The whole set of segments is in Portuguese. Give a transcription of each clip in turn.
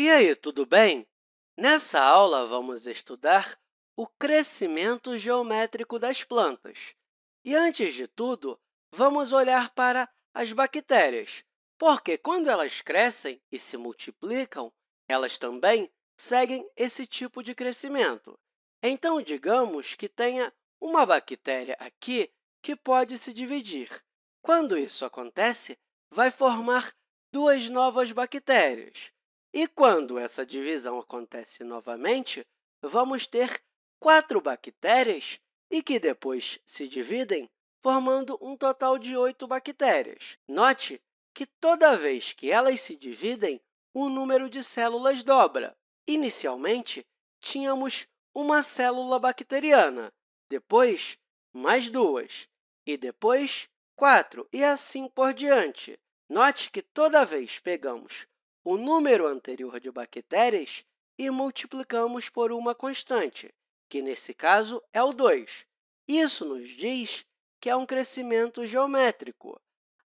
E aí, tudo bem? Nessa aula, vamos estudar o crescimento geométrico das plantas. E, antes de tudo, vamos olhar para as bactérias, porque quando elas crescem e se multiplicam, elas também seguem esse tipo de crescimento. Então, digamos que tenha uma bactéria aqui que pode se dividir. Quando isso acontece, vai formar duas novas bactérias. E quando essa divisão acontece novamente, vamos ter quatro bactérias e que depois se dividem, formando um total de oito bactérias. Note que toda vez que elas se dividem, o número de células dobra. Inicialmente, tínhamos uma célula bacteriana, depois mais duas, e depois quatro, e assim por diante. Note que toda vez pegamos o número anterior de bactérias e multiplicamos por uma constante, que nesse caso é o 2. Isso nos diz que é um crescimento geométrico.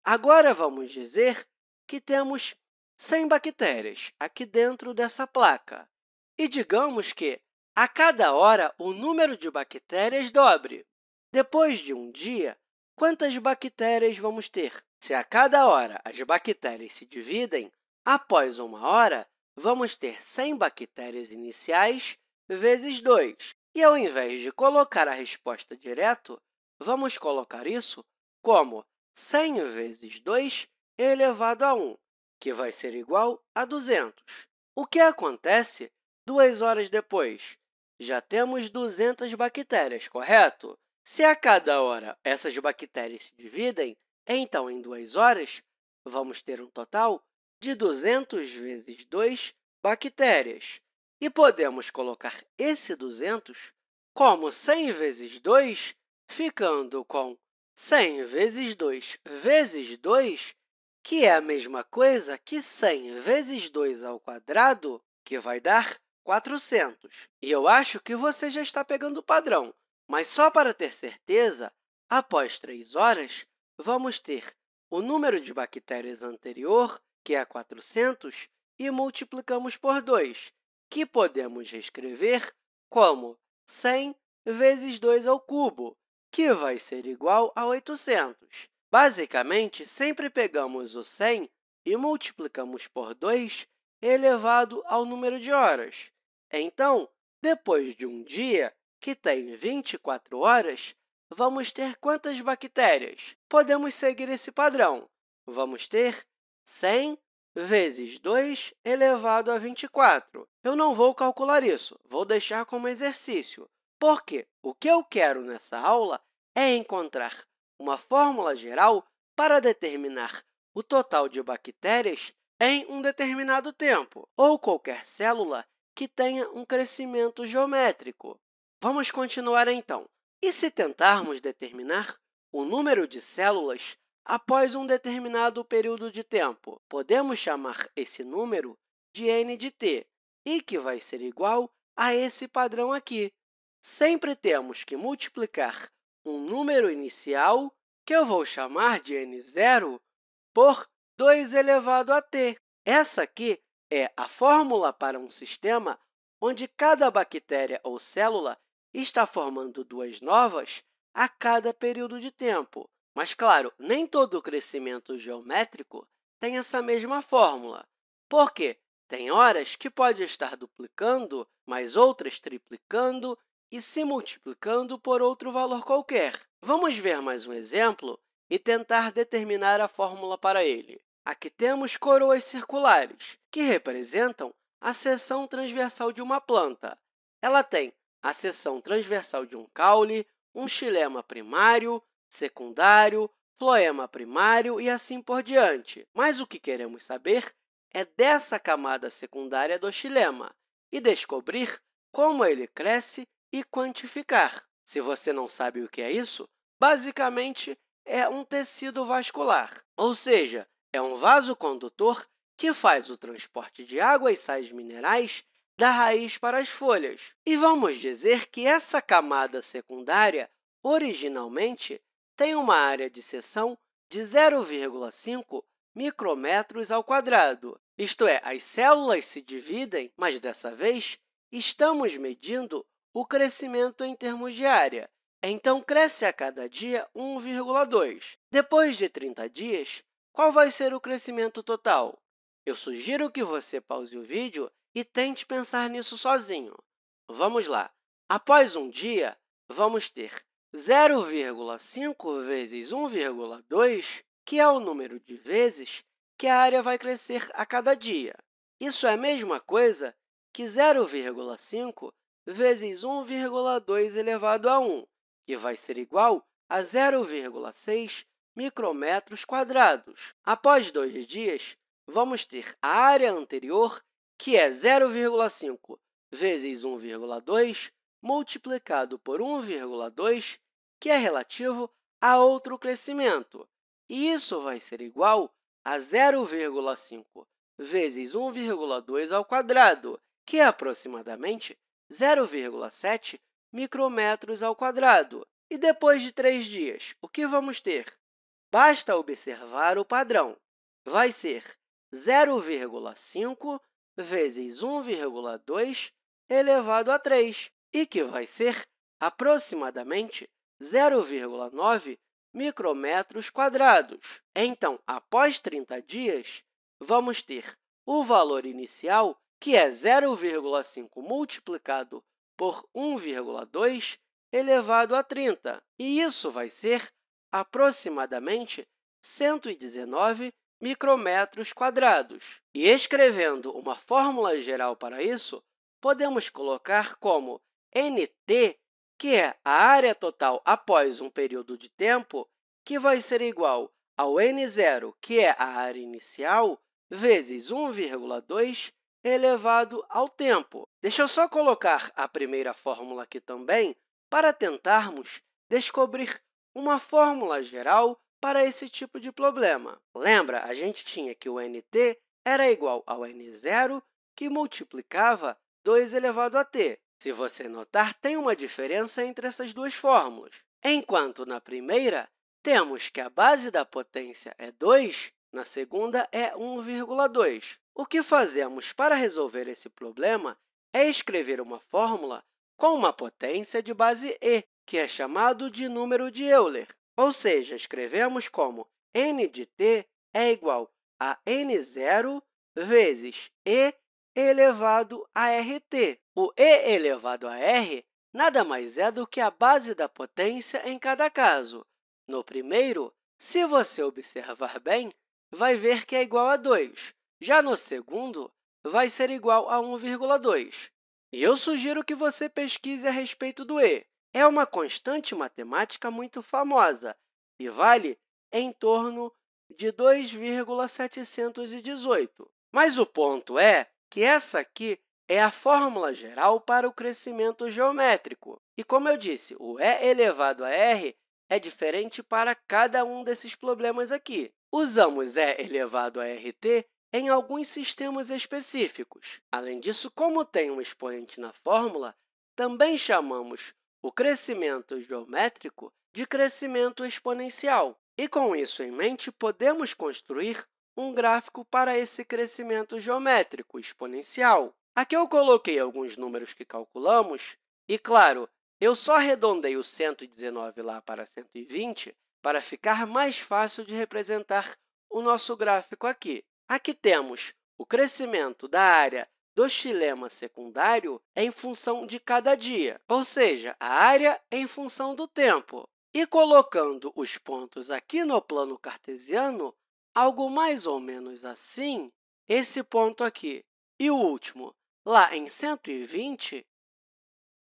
Agora vamos dizer que temos 100 bactérias aqui dentro dessa placa. E digamos que, a cada hora, o número de bactérias dobre. Depois de um dia, quantas bactérias vamos ter? Se a cada hora as bactérias se dividem, Após uma hora, vamos ter 100 bactérias iniciais vezes 2. E, ao invés de colocar a resposta direto, vamos colocar isso como 100 vezes 2 elevado a 1, que vai ser igual a 200. O que acontece duas horas depois? Já temos 200 bactérias, correto? Se a cada hora essas bactérias se dividem, então, em duas horas, vamos ter um total de 200 vezes 2 bactérias. E podemos colocar esse 200 como 100 vezes 2, ficando com 100 vezes 2 vezes 2, que é a mesma coisa que 100 vezes 2 ao quadrado, que vai dar 400. E eu acho que você já está pegando o padrão, mas só para ter certeza, após 3 horas, vamos ter o número de bactérias anterior que é 400, e multiplicamos por 2, que podemos reescrever como 100 vezes 2 ao cubo, que vai ser igual a 800. Basicamente, sempre pegamos o 100 e multiplicamos por 2 elevado ao número de horas. Então, depois de um dia, que tem 24 horas, vamos ter quantas bactérias? Podemos seguir esse padrão. Vamos ter 100 vezes 2 elevado a 24. Eu não vou calcular isso, vou deixar como exercício, porque o que eu quero nessa aula é encontrar uma fórmula geral para determinar o total de bactérias em um determinado tempo, ou qualquer célula que tenha um crescimento geométrico. Vamos continuar então. E se tentarmos determinar o número de células após um determinado período de tempo. Podemos chamar esse número de n de t, e que vai ser igual a esse padrão aqui. Sempre temos que multiplicar um número inicial, que eu vou chamar de n0, por 2 elevado a t. Essa aqui é a fórmula para um sistema onde cada bactéria ou célula está formando duas novas a cada período de tempo. Mas claro, nem todo crescimento geométrico tem essa mesma fórmula, porque tem horas que pode estar duplicando, mais outras triplicando e se multiplicando por outro valor qualquer. Vamos ver mais um exemplo e tentar determinar a fórmula para ele. Aqui temos coroas circulares, que representam a seção transversal de uma planta. Ela tem a seção transversal de um caule, um xilema primário, secundário, floema primário e assim por diante. Mas o que queremos saber é dessa camada secundária do xilema e descobrir como ele cresce e quantificar. Se você não sabe o que é isso, basicamente é um tecido vascular, ou seja, é um vaso condutor que faz o transporte de água e sais minerais da raiz para as folhas. E vamos dizer que essa camada secundária, originalmente, tem uma área de seção de 0,5 micrometros ao quadrado. Isto é, as células se dividem, mas dessa vez estamos medindo o crescimento em termos de área. Então, cresce a cada dia 1,2. Depois de 30 dias, qual vai ser o crescimento total? Eu sugiro que você pause o vídeo e tente pensar nisso sozinho. Vamos lá! Após um dia, vamos ter 0,5 vezes 1,2, que é o número de vezes que a área vai crescer a cada dia. Isso é a mesma coisa que 0,5 vezes 1,2 elevado a 1, que vai ser igual a 0,6 micrometros quadrados. Após dois dias, vamos ter a área anterior, que é 0,5 vezes 1,2, multiplicado por 1,2, que é relativo a outro crescimento. E isso vai ser igual a 0,5 vezes 1,2 ao quadrado, que é aproximadamente 0,7 micrometros ao quadrado. E depois de três dias, o que vamos ter? Basta observar o padrão. Vai ser 0,5 vezes 1,2 elevado a 3, e que vai ser aproximadamente 0,9 micrometros quadrados. Então, após 30 dias, vamos ter o valor inicial, que é 0,5 multiplicado por 1,2 elevado a 30, e isso vai ser aproximadamente 119 micrometros quadrados. E escrevendo uma fórmula geral para isso, podemos colocar como NT, que é a área total após um período de tempo, que vai ser igual ao N0, que é a área inicial, vezes 1,2 elevado ao tempo. Deixa eu só colocar a primeira fórmula aqui também para tentarmos descobrir uma fórmula geral para esse tipo de problema. Lembra, a gente tinha que o nt era igual ao n0, que multiplicava 2 elevado a t. Se você notar, tem uma diferença entre essas duas fórmulas. Enquanto na primeira, temos que a base da potência é 2, na segunda é 1,2. O que fazemos para resolver esse problema é escrever uma fórmula com uma potência de base E, que é chamado de número de Euler. Ou seja, escrevemos como n de t é igual a n0 vezes e elevado a RT. O E elevado a R nada mais é do que a base da potência em cada caso. No primeiro, se você observar bem, vai ver que é igual a 2. Já no segundo, vai ser igual a 1,2. E eu sugiro que você pesquise a respeito do E. É uma constante matemática muito famosa e vale em torno de 2,718. Mas o ponto é que essa aqui é a fórmula geral para o crescimento geométrico. E, como eu disse, o E elevado a R é diferente para cada um desses problemas aqui. Usamos E elevado a RT em alguns sistemas específicos. Além disso, como tem um expoente na fórmula, também chamamos o crescimento geométrico de crescimento exponencial. E, com isso em mente, podemos construir um gráfico para esse crescimento geométrico exponencial. Aqui eu coloquei alguns números que calculamos, e, claro, eu só arredondei o 119 lá para 120 para ficar mais fácil de representar o nosso gráfico aqui. Aqui temos o crescimento da área do xilema secundário em função de cada dia, ou seja, a área em função do tempo. E colocando os pontos aqui no plano cartesiano, algo mais ou menos assim, esse ponto aqui. E o último, lá em 120.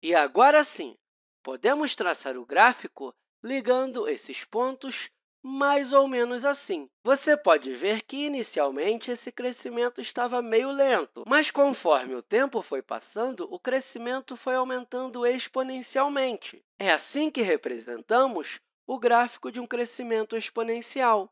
E agora sim, podemos traçar o gráfico ligando esses pontos mais ou menos assim. Você pode ver que, inicialmente, esse crescimento estava meio lento, mas conforme o tempo foi passando, o crescimento foi aumentando exponencialmente. É assim que representamos o gráfico de um crescimento exponencial.